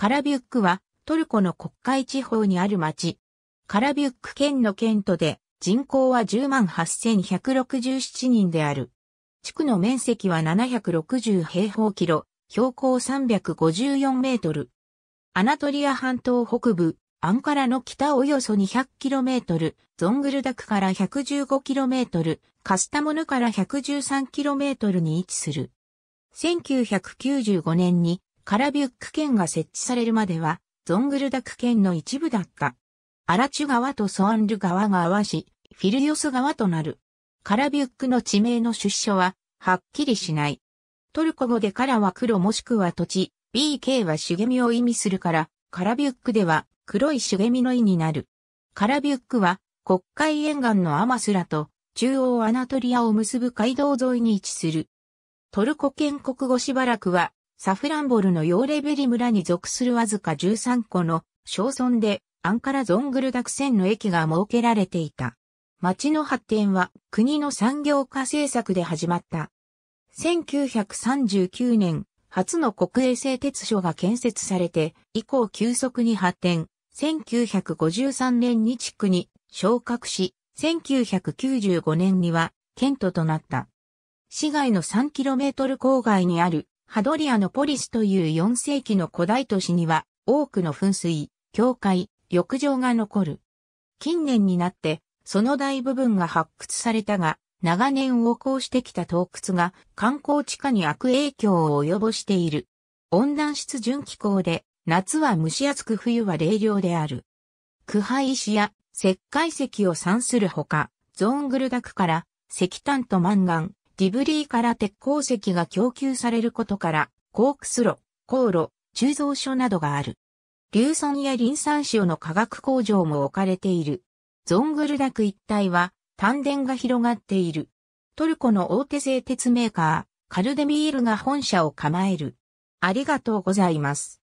カラビュックはトルコの国会地方にある町。カラビュック県の県都で人口は10 8167人である。地区の面積は760平方キロ、標高354メートル。アナトリア半島北部、アンカラの北およそ2 0 0トル、ゾングルダクから1 1 5トル、カスタモヌから1 1 3トルに位置する。1995年にカラビュック県が設置されるまでは、ゾングルダク県の一部だった。アラチュ川とソアンル川が合わし、フィルヨス川となる。カラビュックの地名の出所は、はっきりしない。トルコ語でカラは黒もしくは土地、BK は茂みを意味するから、カラビュックでは黒い茂みの意になる。カラビュックは国会沿岸のアマスラと中央アナトリアを結ぶ街道沿いに位置する。トルコ建国後しばらくはサフランボルのヨーレベリ村に属するわずか13個の小村でアンカラゾングルダクセンの駅が設けられていた。町の発展は国の産業化政策で始まった。1939年、初の国営製鉄所が建設されて、以降急速に発展。1953年に地区に昇格し、1995年には県都となった。市街の 3km 郊外にあるハドリアのポリスという4世紀の古代都市には多くの噴水、教会、浴場が残る。近年になってその大部分が発掘されたが、長年横行してきた洞窟が観光地下に悪影響を及ぼしている。温暖湿潤気候で、夏は蒸し暑く冬は冷涼である。腐敗石や石灰石を産するほか、ゾーングルダクから石炭とマンガン、ジブリーから鉄鉱石が供給されることから、コークスロ、航路、鋳造所などがある。硫酸やリン酸塩の化学工場も置かれている。ゾングルダク一帯は丹田が広がっている。トルコの大手製鉄メーカー、カルデミールが本社を構える。ありがとうございます。